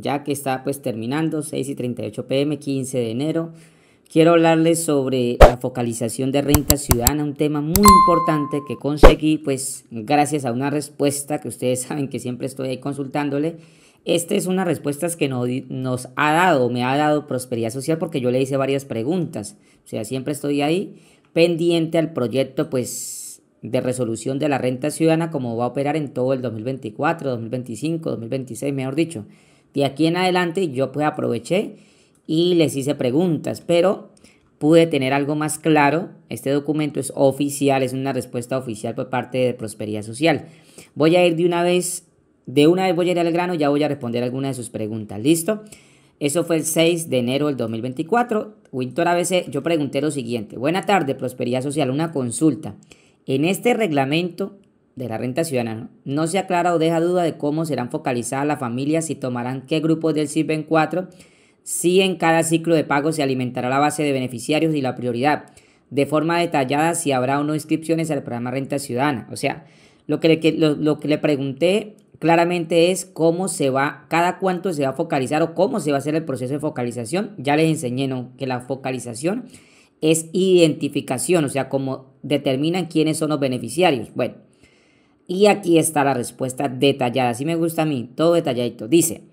ya que está pues terminando, 6 y 38 pm, 15 de enero. Quiero hablarles sobre la focalización de renta ciudadana, un tema muy importante que conseguí pues gracias a una respuesta que ustedes saben que siempre estoy ahí consultándole. Esta es una respuesta que nos, nos ha dado, me ha dado Prosperidad Social porque yo le hice varias preguntas. O sea, siempre estoy ahí pendiente al proyecto pues de resolución de la renta ciudadana como va a operar en todo el 2024, 2025, 2026, mejor dicho. Y aquí en adelante yo pues aproveché y les hice preguntas, pero pude tener algo más claro. Este documento es oficial, es una respuesta oficial por parte de Prosperidad Social. Voy a ir de una vez, de una vez voy a ir al grano, ya voy a responder alguna de sus preguntas, ¿listo? Eso fue el 6 de enero del 2024. Winter ABC, yo pregunté lo siguiente. Buena tarde, Prosperidad Social, una consulta. En este reglamento de la renta ciudadana, no se aclara o deja duda de cómo serán focalizadas las familias, si tomarán qué grupos del sirven 4, si en cada ciclo de pago se alimentará la base de beneficiarios y la prioridad, de forma detallada si habrá o no inscripciones al programa Renta Ciudadana. O sea, lo que, le, que le pregunté claramente es cómo se va, cada cuánto se va a focalizar o cómo se va a hacer el proceso de focalización. Ya les enseñé que la focalización es identificación, o sea, cómo determinan quiénes son los beneficiarios. Bueno, y aquí está la respuesta detallada. Así me gusta a mí, todo detalladito. Dice,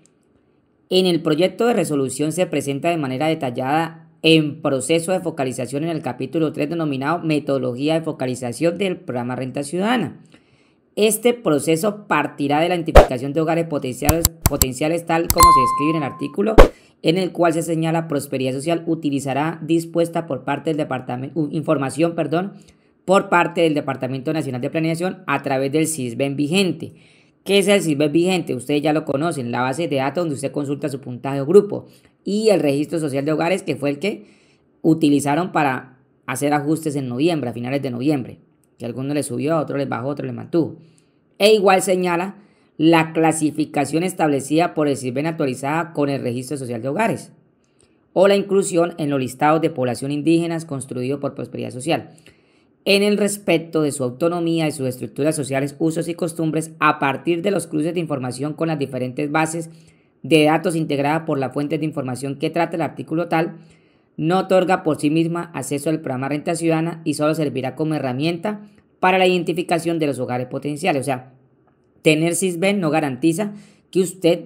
en el proyecto de resolución se presenta de manera detallada en proceso de focalización en el capítulo 3 denominado metodología de focalización del programa Renta Ciudadana. Este proceso partirá de la identificación de hogares potenciales, potenciales tal como se describe en el artículo, en el cual se señala prosperidad social utilizará dispuesta por parte del departamento, información, perdón, por parte del Departamento Nacional de Planeación a través del CISBEN vigente. ¿Qué es el CISBEN vigente? Ustedes ya lo conocen, la base de datos donde usted consulta su puntaje o grupo y el registro social de hogares que fue el que utilizaron para hacer ajustes en noviembre, a finales de noviembre, que alguno algunos subió, a otro les bajó, a otro le mantuvo. E igual señala la clasificación establecida por el CISBEN actualizada con el registro social de hogares o la inclusión en los listados de población indígenas construido por Prosperidad Social en el respeto de su autonomía y sus estructuras sociales, usos y costumbres a partir de los cruces de información con las diferentes bases de datos integradas por la fuente de información que trata el artículo tal, no otorga por sí misma acceso al programa Renta Ciudadana y solo servirá como herramienta para la identificación de los hogares potenciales. O sea, tener Sisben no garantiza que usted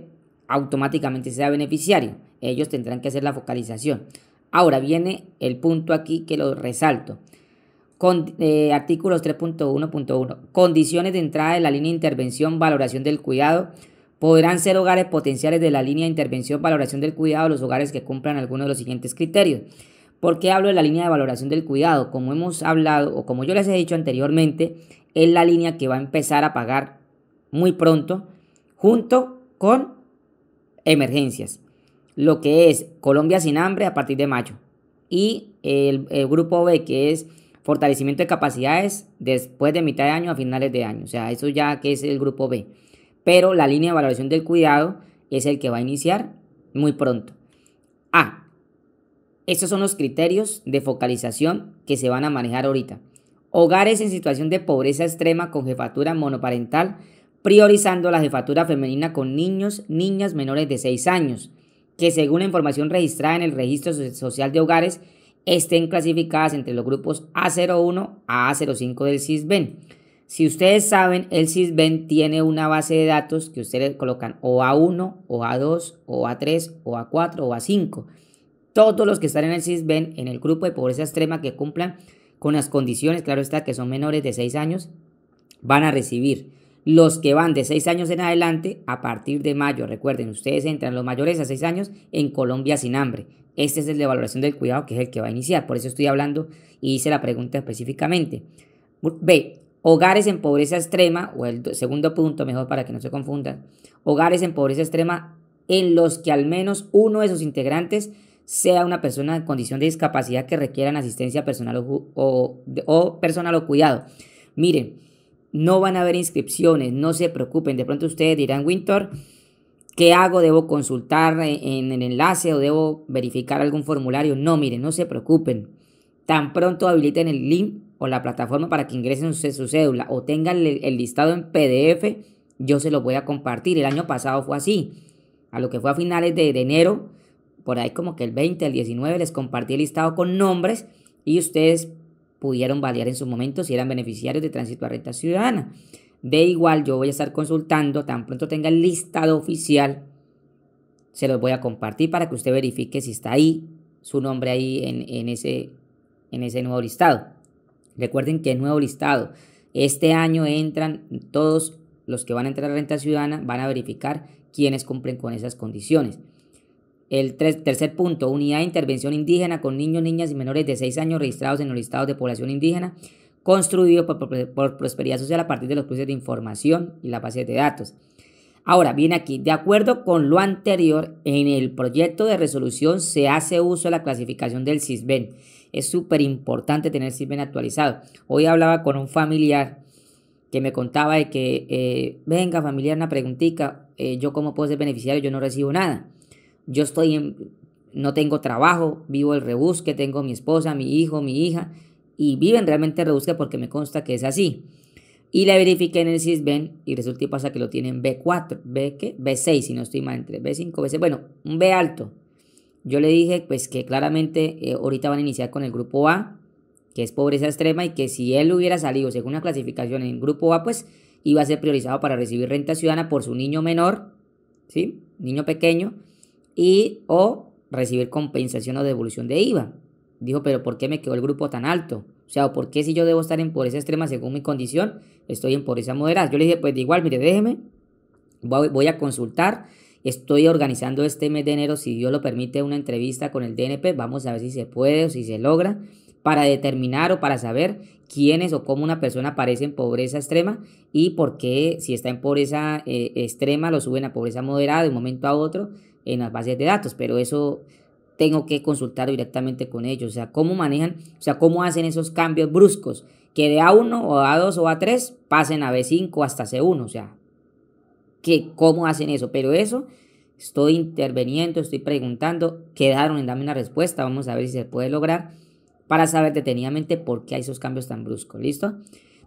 automáticamente sea beneficiario. Ellos tendrán que hacer la focalización. Ahora viene el punto aquí que lo resalto. Eh, artículos 3.1.1. Condiciones de entrada de la línea de intervención, valoración del cuidado. Podrán ser hogares potenciales de la línea de intervención, valoración del cuidado, los hogares que cumplan algunos de los siguientes criterios. ¿Por qué hablo de la línea de valoración del cuidado? Como hemos hablado o como yo les he dicho anteriormente, es la línea que va a empezar a pagar muy pronto junto con emergencias. Lo que es Colombia sin hambre a partir de mayo. Y el grupo B, que es Fortalecimiento de capacidades después de mitad de año a finales de año. O sea, eso ya que es el grupo B. Pero la línea de valoración del cuidado es el que va a iniciar muy pronto. A. Estos son los criterios de focalización que se van a manejar ahorita. Hogares en situación de pobreza extrema con jefatura monoparental, priorizando la jefatura femenina con niños, niñas menores de 6 años, que según la información registrada en el Registro Social de Hogares, estén clasificadas entre los grupos A01 a A05 del CISBEN. Si ustedes saben, el CISBEN tiene una base de datos que ustedes colocan o A1, o A2, o A3, o A4, o A5. Todos los que están en el CISBEN, en el grupo de pobreza extrema que cumplan con las condiciones, claro está, que son menores de 6 años, van a recibir los que van de 6 años en adelante, a partir de mayo, recuerden, ustedes entran los mayores a 6 años en Colombia sin hambre. Este es el de valoración del cuidado, que es el que va a iniciar. Por eso estoy hablando y hice la pregunta específicamente. B. Hogares en pobreza extrema, o el segundo punto, mejor para que no se confundan. Hogares en pobreza extrema en los que al menos uno de sus integrantes sea una persona en condición de discapacidad que requieran asistencia personal o, o personal o cuidado. Miren, no van a haber inscripciones, no se preocupen. De pronto ustedes dirán, Winter, ¿qué hago? ¿Debo consultar en el enlace o debo verificar algún formulario? No, miren, no se preocupen. Tan pronto habiliten el link o la plataforma para que ingresen su, su cédula o tengan el, listado en PDF, yo se lo voy a compartir. El año pasado fue así. A lo que fue a finales de, de enero, por ahí como que el 20, el 19, les compartí el listado con nombres y ustedes pudieron validar en su momento si eran beneficiarios de tránsito a renta ciudadana. De igual, yo voy a estar consultando, tan pronto tenga el listado oficial, se los voy a compartir para que usted verifique si está ahí su nombre ahí en, ese, en ese nuevo listado. Recuerden que es nuevo listado. Este año entran todos los que van a entrar a renta ciudadana, van a verificar quiénes cumplen con esas condiciones. El tercer punto, unidad de intervención indígena con niños, niñas y menores de 6 años registrados en los listados de población indígena, construido por, Prosperidad Social a partir de los cruces de información y la base de datos. Ahora, viene aquí, de acuerdo con lo anterior, en el proyecto de resolución se hace uso de la clasificación del CISBEN. Es súper importante tener CISBEN actualizado. Hoy hablaba con un familiar que me contaba de que, eh, venga familiar, una preguntita, eh, yo cómo puedo ser beneficiario, yo no recibo nada yo estoy en, no tengo trabajo, vivo el rebusque, tengo mi esposa, mi hijo, mi hija, y viven realmente el rebusque porque me consta que es así. Y le verifiqué en el CISBEN y resulta y pasa que lo tienen B4, B, 4 b B6, si no estoy mal, entre B5, B6, bueno, un B alto. Yo le dije pues que claramente eh, ahorita van a iniciar con el grupo A, que es pobreza extrema y que si él hubiera salido según la clasificación en el grupo A, pues iba a ser priorizado para recibir renta ciudadana por su niño menor, ¿sí? Niño pequeño y o recibir compensación o devolución de IVA. Dijo, pero ¿por qué me quedó el grupo tan alto? O sea, ¿por qué si yo debo estar en pobreza extrema según mi condición, estoy en pobreza moderada? Yo le dije, pues de igual, mire, déjeme, voy, a consultar. Estoy organizando este mes de enero, si Dios lo permite, una entrevista con el DNP. Vamos a ver si se puede o si se logra para determinar o para saber quiénes o cómo una persona aparece en pobreza extrema y por qué si está en pobreza eh, extrema lo suben a pobreza moderada de un momento a otro en las bases de datos, pero eso tengo que consultar directamente con ellos, o sea, cómo manejan, o sea, cómo hacen esos cambios bruscos, que de A1 o A2 o A3 pasen a B5 hasta C1, o sea, que cómo hacen eso, pero eso estoy interviniendo, estoy preguntando, quedaron en darme una respuesta, vamos a ver si se puede lograr para saber detenidamente por qué hay esos cambios tan bruscos, ¿listo?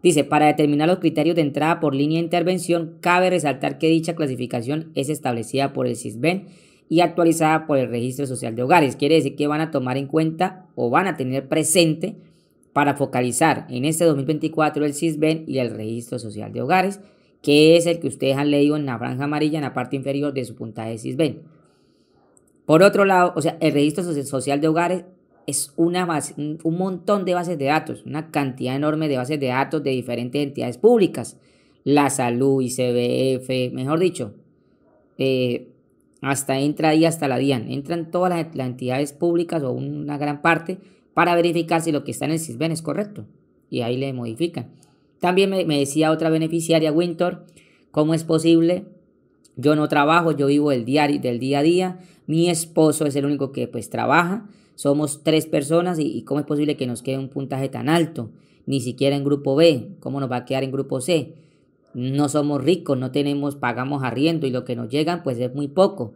Dice, para determinar los criterios de entrada por línea de intervención, cabe resaltar que dicha clasificación es establecida por el CISBEN y actualizada por el Registro Social de Hogares. Quiere decir que van a tomar en cuenta o van a tener presente para focalizar en este 2024 el CISBEN y el Registro Social de Hogares, que es el que ustedes han leído en la franja amarilla en la parte inferior de su puntaje CISBEN. Por otro lado, o sea, el registro social de hogares es una un montón de bases de datos, una cantidad enorme de bases de datos de diferentes entidades públicas, la salud, ICBF, mejor dicho, eh, hasta entra ahí hasta la DIAN, entran todas las, entidades públicas o una gran parte para verificar si lo que está en el CISBEN es correcto y ahí le modifican. También me, me decía otra beneficiaria, Winter, cómo es posible yo no trabajo, yo vivo del, diario, del día a día. Mi esposo es el único que pues trabaja. Somos tres personas y, cómo es posible que nos quede un puntaje tan alto. Ni siquiera en grupo B. ¿Cómo nos va a quedar en grupo C? No somos ricos, no tenemos, pagamos arriendo y lo que nos llegan pues es muy poco.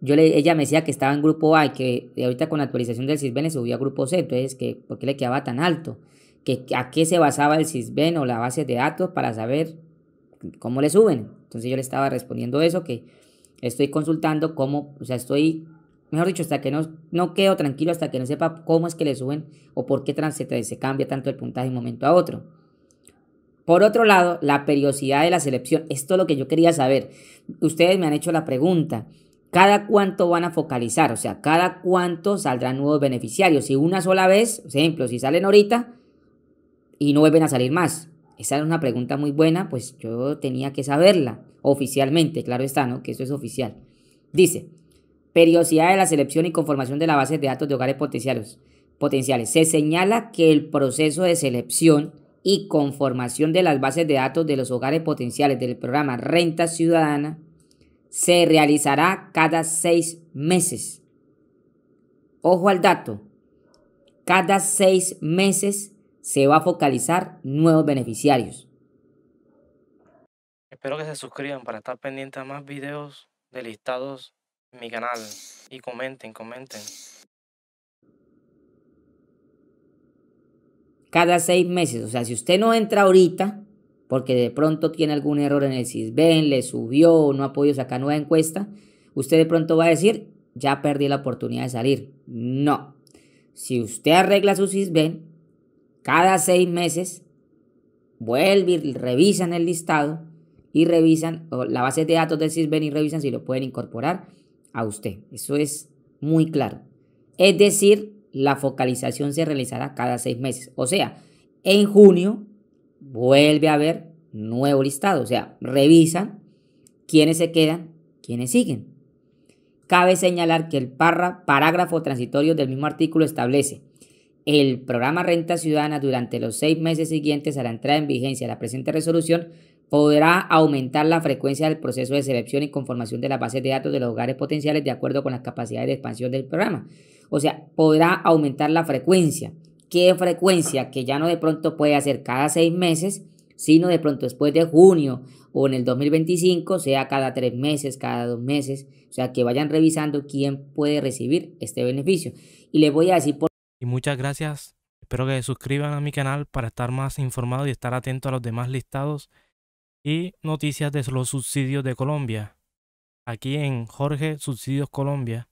Yo le, ella me decía que estaba en grupo A y que ahorita con la actualización del CISBEN se subió a grupo C. Entonces, que, ¿por qué le quedaba tan alto? ¿Que, ¿A qué se basaba el CISBEN o la base de datos para saber ¿cómo le suben? Entonces yo le estaba respondiendo eso, que estoy consultando cómo, o sea, estoy, mejor dicho, hasta que no, no quedo tranquilo, hasta que no sepa cómo es que le suben o por qué se, se cambia tanto el puntaje de un momento a otro. Por otro lado, la periodicidad de la selección, esto es lo que yo quería saber. Ustedes me han hecho la pregunta, ¿cada cuánto van a focalizar? O sea, ¿cada cuánto saldrán nuevos beneficiarios? Si una sola vez, por ejemplo, si salen ahorita y no vuelven a salir más, esa era una pregunta muy buena, pues yo tenía que saberla, oficialmente, claro está, ¿no? Que eso es oficial. Dice, periodicidad de la selección y conformación de la base de datos de hogares potenciales. potenciales. Se señala que el proceso de selección y conformación de las bases de datos de los hogares potenciales del programa Renta Ciudadana se realizará cada seis meses. Ojo al dato, cada seis meses se va a focalizar nuevos beneficiarios. Espero que se suscriban para estar pendientes a más videos de listados en mi canal y comenten, comenten. Cada seis meses, o sea, si usted no entra ahorita, porque de pronto tiene algún error en el CISBEN, le subió no ha podido sacar nueva encuesta, usted de pronto va a decir, ya perdí la oportunidad de salir. No. Si usted arregla su CISBEN, cada seis meses vuelven y revisan el listado y revisan la base de datos del CISBEN y revisan si lo pueden incorporar a usted. Eso es muy claro. Es decir, la focalización se realizará cada seis meses. O sea, en junio vuelve a haber nuevo listado. O sea, revisan quiénes se quedan, quiénes siguen. Cabe señalar que el párrafo, parágrafo transitorio del mismo artículo establece el programa Renta Ciudadana durante los seis meses siguientes a la entrada en vigencia de la presente resolución podrá aumentar la frecuencia del proceso de selección y conformación de las bases de datos de los hogares potenciales de acuerdo con las capacidades de expansión del programa. O sea, podrá aumentar la frecuencia. ¿Qué frecuencia? Que ya no de pronto puede hacer cada seis meses, sino de pronto después de junio o en el 2025, sea cada tres meses, cada dos meses. O sea, que vayan revisando quién puede recibir este beneficio. Y les voy a decir por y muchas gracias. Espero que se suscriban a mi canal para estar más informado y estar atento a los demás listados y noticias de los subsidios de Colombia. Aquí en Jorge Subsidios Colombia.